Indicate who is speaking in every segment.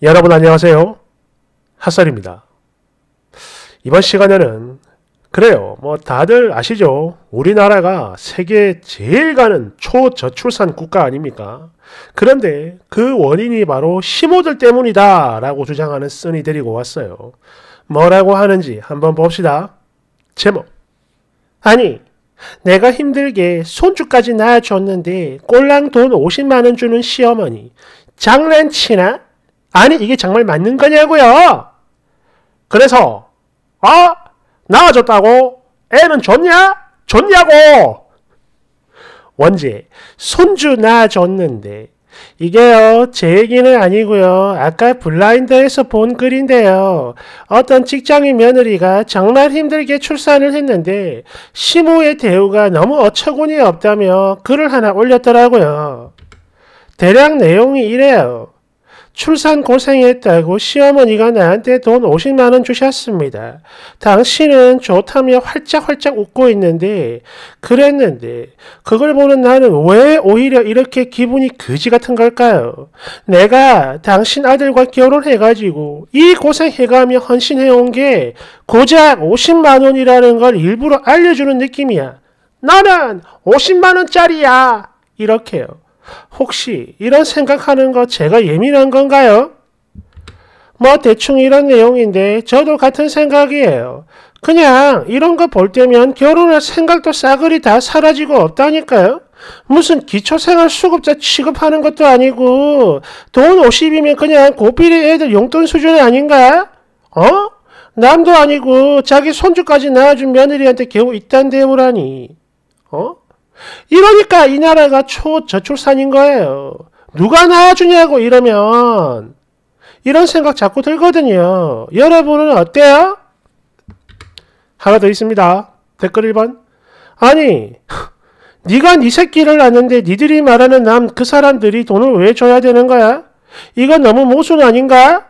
Speaker 1: 여러분 안녕하세요. 핫살입니다. 이번 시간에는 그래요. 뭐 다들 아시죠? 우리나라가 세계 제일 가는 초저출산 국가 아닙니까? 그런데 그 원인이 바로 시모들 때문이다 라고 주장하는 쓴이 데리고 왔어요. 뭐라고 하는지 한번 봅시다. 제목 아니 내가 힘들게 손주까지 낳아줬는데 꼴랑 돈 50만원 주는 시어머니 장난치나? 아니 이게 정말 맞는 거냐고요. 그래서 아 낳아줬다고 애는 좋냐? 좋냐고. 원지 손주 낳아줬는데 이게요 제 얘기는 아니고요 아까 블라인드에서 본 글인데요 어떤 직장인 며느리가 정말 힘들게 출산을 했는데 시모의 대우가 너무 어처구니 없다며 글을 하나 올렸더라고요 대략 내용이 이래요 출산 고생했다고 시어머니가 나한테 돈 50만 원 주셨습니다. 당신은 좋다며 활짝활짝 웃고 있는데 그랬는데 그걸 보는 나는 왜 오히려 이렇게 기분이 그지 같은 걸까요? 내가 당신 아들과 결혼해가지고 이 고생해가며 헌신해온 게 고작 50만 원이라는 걸 일부러 알려주는 느낌이야. 나는 50만 원짜리야. 이렇게요. 혹시 이런 생각하는 거 제가 예민한 건가요? 뭐 대충 이런 내용인데 저도 같은 생각이에요. 그냥 이런 거 볼 때면 결혼할 생각도 싸그리 다 사라지고 없다니까요. 무슨 기초생활 수급자 취급하는 것도 아니고 돈 50이면 그냥 고비리 애들 용돈 수준 아닌가? 어? 남도 아니고 자기 손주까지 낳아준 며느리한테 겨우 이딴 대우라니. 어? 이러니까 이 나라가 초저출산인 거예요. 누가 낳아주냐고 이러면 이런 생각 자꾸 들거든요. 여러분은 어때요? 하나 더 있습니다. 댓글 1번. 아니, 네가 네 새끼를 낳는데 니들이 말하는 남 그 사람들이 돈을 왜 줘야 되는 거야? 이건 너무 모순 아닌가?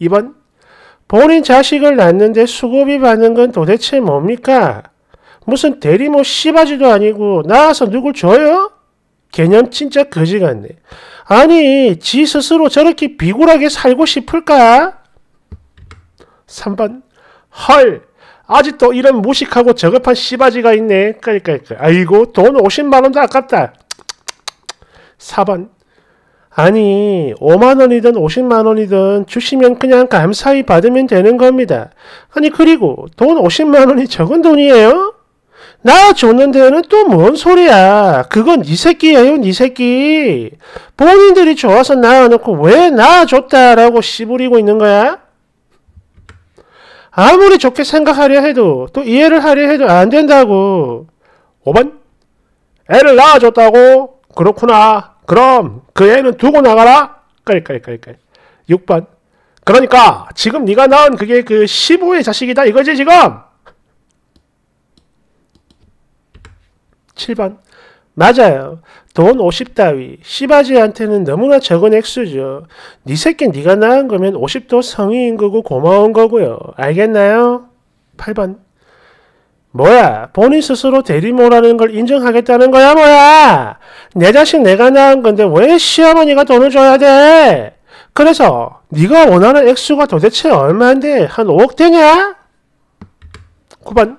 Speaker 1: 2번. 본인 자식을 낳는데 수고비 받는 건 도대체 뭡니까? 무슨 대리 모 씨바지도 아니고 나와서 누굴 줘요? 개념 진짜 거지 같네. 아니 지 스스로 저렇게 비굴하게 살고 싶을까? 3번 헐 아직도 이런 무식하고 저급한 씨바지가 있네. 그러니까 아이고 돈 50만원도 아깝다. 4번 아니 5만원이든 50만원이든 주시면 그냥 감사히 받으면 되는 겁니다. 아니 그리고 돈 50만원이 적은 돈이에요? 나 줬는데는 또 뭔 소리야. 그건 이 새끼예요, 이 새끼. 본인들이 좋아서 낳아놓고 왜 나 줬다라고 씨부리고 있는 거야? 아무리 좋게 생각하려 해도 또 이해를 하려 해도 안 된다고. 5번 애를 낳아줬다고? 그렇구나. 그럼 그 애는 두고 나가라? 까리까리까리까리. 6번 그러니까 지금 네가 낳은 그게 그 시부의 자식이다 이거지 지금? 7번. 맞아요. 돈 50다위. 시바지한테는 너무나 적은 액수죠. 네 새끼 네가 낳은 거면 50도 성의인 거고 고마운 거고요. 알겠나요? 8번. 뭐야? 본인 스스로 대리모라는 걸 인정하겠다는 거야 뭐야? 내 자식 내가 낳은 건데 왜 시어머니가 돈을 줘야 돼? 그래서 네가 원하는 액수가 도대체 얼마인데 한 5억 되냐? 9번.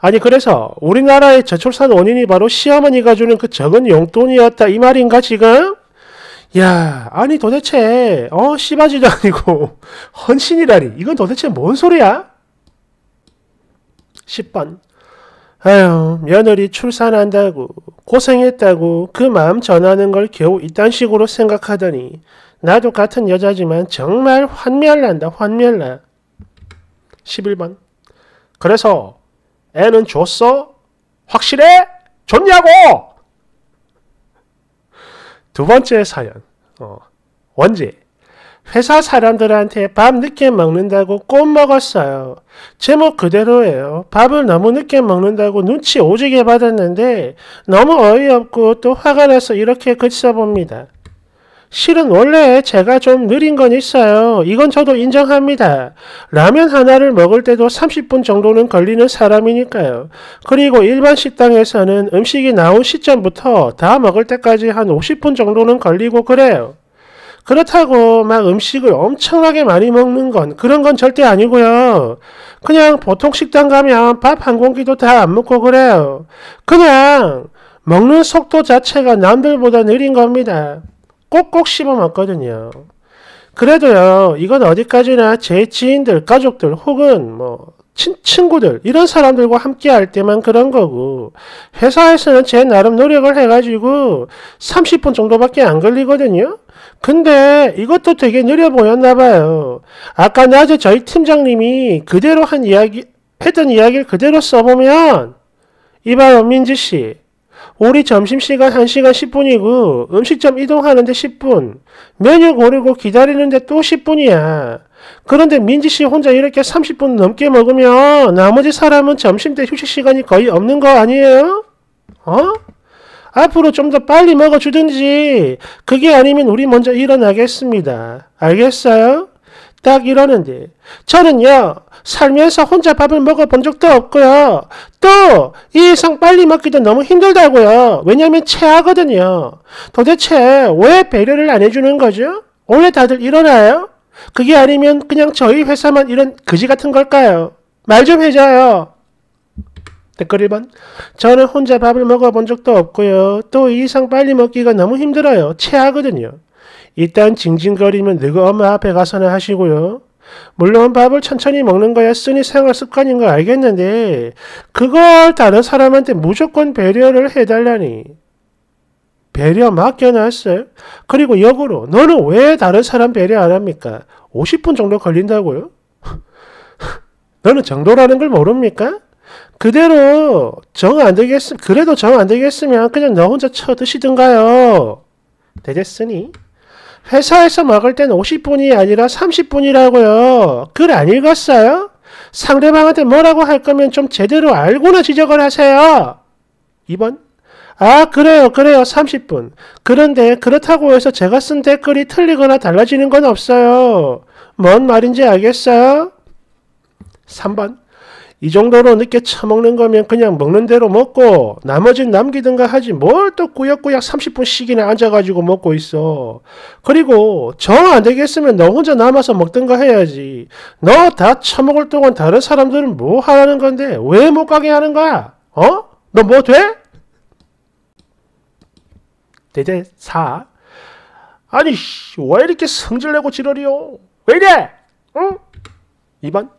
Speaker 1: 아니 그래서 우리나라의 저출산 원인이 바로 시어머니가 주는 그 적은 용돈이었다 이 말인가 지금? 야 아니 도대체 어 씨바지도 아니고 헌신이라니 이건 도대체 뭔 소리야? 10번 아유 며느리 출산한다고 고생했다고 그 마음 전하는 걸 겨우 이딴 식으로 생각하더니 나도 같은 여자지만 정말 환멸난다 환멸나 11번 그래서 애는 줬어? 확실해? 줬냐고! 두 번째 사연. 어, 원지. 회사 사람들한테 밥 늦게 먹는다고 꼭 먹었어요. 제목 그대로예요. 밥을 너무 늦게 먹는다고 눈치 오지게 받았는데 너무 어이없고 또 화가 나서 이렇게 글써봅니다. 실은 원래 제가 좀 느린 건 있어요. 이건 저도 인정합니다. 라면 하나를 먹을 때도 30분 정도는 걸리는 사람이니까요. 그리고 일반 식당에서는 음식이 나온 시점부터 다 먹을 때까지 한 50분 정도는 걸리고 그래요. 그렇다고 막 음식을 엄청나게 많이 먹는 건 그런 건 절대 아니고요. 그냥 보통 식당 가면 밥 한 공기도 다 안 먹고 그래요. 그냥 먹는 속도 자체가 남들보다 느린 겁니다. 꼭꼭 씹어 먹거든요. 그래도요, 이건 어디까지나 제 지인들, 가족들, 혹은 뭐, 친, 친구들, 이런 사람들과 함께 할 때만 그런 거고, 회사에서는 제 나름 노력을 해가지고 30분 정도밖에 안 걸리거든요? 근데 이것도 되게 느려 보였나 봐요. 아까 낮에 저희 팀장님이 그대로 한 이야기, 했던 이야기를 그대로 써보면, 이봐요, 민지씨. 우리 점심시간 1시간 10분이고 음식점 이동하는데 10분 메뉴 고르고 기다리는데 또 10분이야. 그런데 민지씨 혼자 이렇게 30분 넘게 먹으면 나머지 사람은 점심때 휴식시간이 거의 없는 거 아니에요? 어? 앞으로 좀 더 빨리 먹어주든지 그게 아니면 우리 먼저 일어나겠습니다. 알겠어요? 딱 이러는데 저는요 살면서 혼자 밥을 먹어본 적도 없고요 또이 이상 빨리 먹기도 너무 힘들다고요 왜냐면 체하거든요 도대체 왜 배려를 안 해주는 거죠? 원래 다들 이러나요? 그게 아니면 그냥 저희 회사만 이런 그지 같은 걸까요? 말 좀 해줘요 댓글 1번 저는 혼자 밥을 먹어본 적도 없고요 또이 이상 빨리 먹기가 너무 힘들어요 체하거든요 이딴 징징거리면 누구 엄마 앞에 가서는 하시고요. 물론 밥을 천천히 먹는 거야 쓰니 생활 습관인 거 알겠는데 그걸 다른 사람한테 무조건 배려를 해달라니. 배려 맡겨놨어요. 그리고 역으로 너는 왜 다른 사람 배려 안 합니까? 50분 정도 걸린다고요? 너는 정도라는 걸 모릅니까? 그대로 정 안 되겠음 그래도 정 안 되겠으면 그냥 너 혼자 쳐드시든가요. 되겠으니. 회사에서 먹을 땐 50분이 아니라 30분이라고요. 글 안 읽었어요? 상대방한테 뭐라고 할 거면 좀 제대로 알고나 지적을 하세요. 2번. 아, 그래요, 그래요. 30분. 그런데 그렇다고 해서 제가 쓴 댓글이 틀리거나 달라지는 건 없어요. 뭔 말인지 알겠어요? 3번. 이 정도로 늦게 처먹는 거면 그냥 먹는 대로 먹고 나머진 남기든가 하지 뭘 또 꾸역꾸역 30분씩이나 앉아가지고 먹고 있어. 그리고 정 안 되겠으면 너 혼자 남아서 먹든가 해야지. 너 다 처먹을 동안 다른 사람들은 뭐 하라는 건데 왜 못 가게 하는 거야? 어? 너 뭐 돼? 대대 사 아니 왜 이렇게 성질내고 지랄이요? 왜 이래? 응? 2번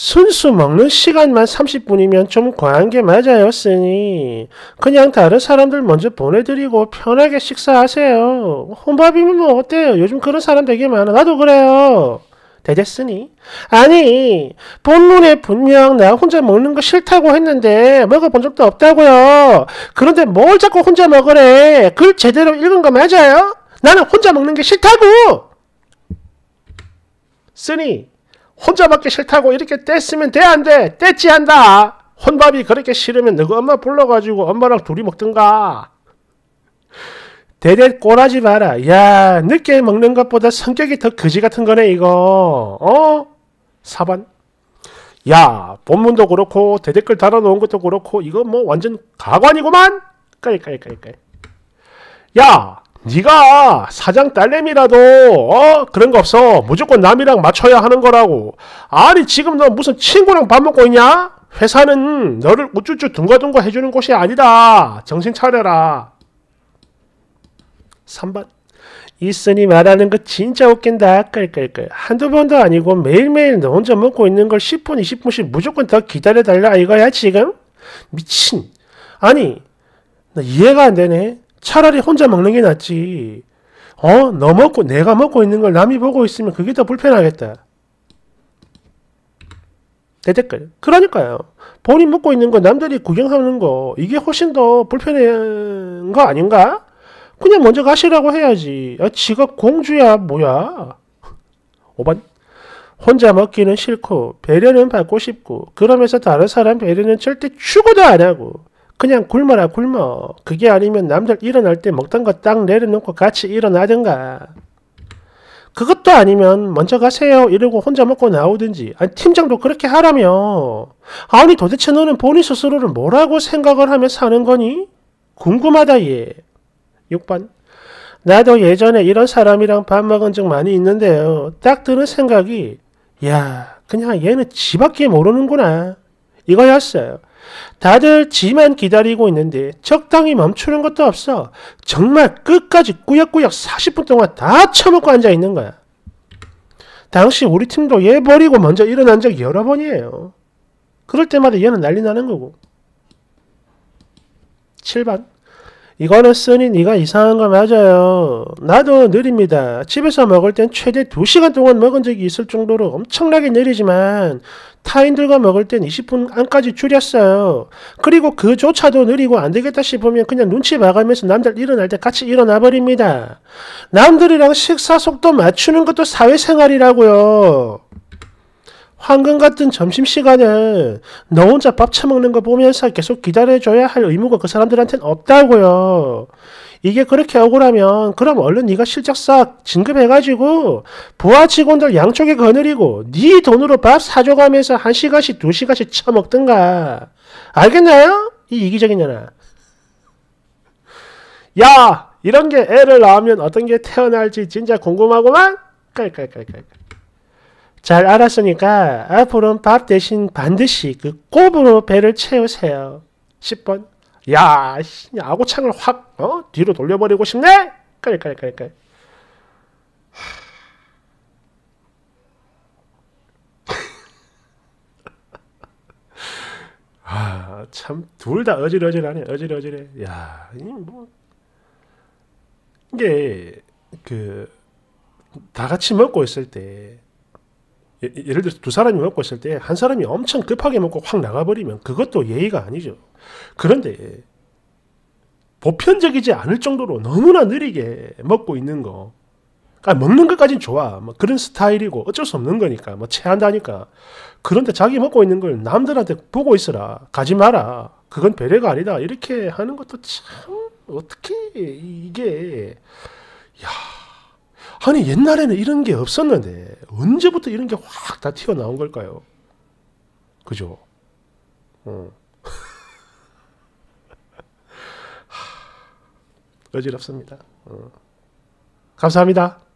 Speaker 1: 순수 먹는 시간만 30분이면 좀 과한 게 맞아였으니 그냥 다른 사람들 먼저 보내드리고 편하게 식사하세요. 혼밥이면 뭐 어때요? 요즘 그런 사람 되게 많아. 나도 그래요. 되겠으니? 아니 본문에 분명 나 혼자 먹는 거 싫다고 했는데 먹어본 적도 없다고요. 그런데 뭘 자꾸 혼자 먹으래. 글 제대로 읽은 거 맞아요? 나는 혼자 먹는 게 싫다고! 쓰니 혼자 먹기 싫다고 이렇게 뗐으면 돼안 돼? 뗐지 한다. 혼밥이 그렇게 싫으면 너가 엄마 불러가지고 엄마랑 둘이 먹든가. 대대 꼬라지 마라. 야 늦게 먹는 것보다 성격이 더 거지 같은 거네 이거. 어? 4번. 야 본문도 그렇고 대댓글 달아놓은 것도 그렇고 이거 뭐 완전 가관이구만. 까이까이까이까이. 야 네가 사장 딸내미라도 어? 그런 거 없어. 무조건 남이랑 맞춰야 하는 거라고. 아니 지금 너 무슨 친구랑 밥 먹고 있냐? 회사는 너를 우쭈쭈 둥가둥가 해주는 곳이 아니다. 정신 차려라. 3번 이슨이 말하는 거 진짜 웃긴다. 끌끌끌. 한두 번도 아니고 매일매일 너 혼자 먹고 있는 걸 10분, 20분씩 무조건 더 기다려달라 이거야 지금? 미친. 아니, 나 이해가 안 되네. 차라리 혼자 먹는 게 낫지. 어, 너 먹고 내가 먹고 있는 걸 남이 보고 있으면 그게 더 불편하겠다. 대댓글. 그러니까요. 본인 먹고 있는 거 남들이 구경하는 거 이게 훨씬 더 불편한 거 아닌가? 그냥 먼저 가시라고 해야지. 아, 지가 공주야 뭐야? 5번. 혼자 먹기는 싫고 배려는 받고 싶고 그러면서 다른 사람 배려는 절대 추구도 안 하고 그냥 굶어라 굶어. 그게 아니면 남들 일어날 때 먹던 거 딱 내려놓고 같이 일어나든가. 그것도 아니면 먼저 가세요 이러고 혼자 먹고 나오든지 아니 팀장도 그렇게 하라며 아니 도대체 너는 본인 스스로를 뭐라고 생각을 하며 사는 거니? 궁금하다 얘 6번 나도 예전에 이런 사람이랑 밥 먹은 적 많이 있는데요 딱 드는 생각이 야 그냥 얘는 지 밖에 모르는구나 이거였어요 다들 지만 기다리고 있는데 적당히 멈추는 것도 없어. 정말 끝까지 꾸역꾸역 40분 동안 다 처먹고 앉아있는 거야. 당시 우리 팀도 얘 버리고 먼저 일어난 적이 여러 번이에요. 그럴 때마다 얘는 난리 나는 거고. 7번 이거는 쓰니 네가 이상한 거 맞아요. 나도 느립니다. 집에서 먹을 땐 최대 2시간 동안 먹은 적이 있을 정도로 엄청나게 느리지만 타인들과 먹을 땐 20분 안까지 줄였어요. 그리고 그조차도 느리고 안 되겠다 싶으면 그냥 눈치 봐가면서 남들 일어날 때 같이 일어나 버립니다. 남들이랑 식사 속도 맞추는 것도 사회생활이라고요. 황금 같은 점심시간에 너 혼자 밥 차먹는거 보면서 계속 기다려줘야 할 의무가 그사람들한테는 없다고요. 이게 그렇게 억울하면 그럼 얼른 네가 실적 싹 진급해가지고 부하 직원들 양쪽에 거느리고 네 돈으로 밥 사줘가면서 한 시간씩 두 시간씩 처먹든가. 알겠나요? 이 이기적인 년아. 야! 이런 게 애를 낳으면 어떤 게 태어날지 진짜 궁금하구만 깔깔깔깔깔. 잘 알았으니까 앞으로는 밥 대신 반드시 그 곱으로 배를 채우세요. 10번. 야, 아구창을확 어? 뒤로 돌려버리고 싶네? 깔깔깔깔. 아, 참, 둘 다 어질어질하네, 어질어질해. 야, 이 뭐. 이게, 그, 다 같이 먹고 있을 때, 예, 예 를 들어서 두 사람이 먹고 있을 때 한 사람이 엄청 급하게 먹고 확 나가버리면 그것도 예의가 아니죠. 그런데 보편적이지 않을 정도로 너무나 느리게 먹고 있는 거. 그러니까 먹는 것까진 좋아. 뭐 그런 스타일이고 어쩔 수 없는 거니까. 뭐 체한다니까. 그런데 자기 먹고 있는 걸 남들한테 보고 있어라. 가지 마라. 그건 배려가 아니다. 이렇게 하는 것도 참 어떻게 이게 야 아니 옛날에는 이런 게 없었는데 언제부터 이런 게 확 다 튀어나온 걸까요? 그죠? 어. 어지럽습니다. 어. 감사합니다.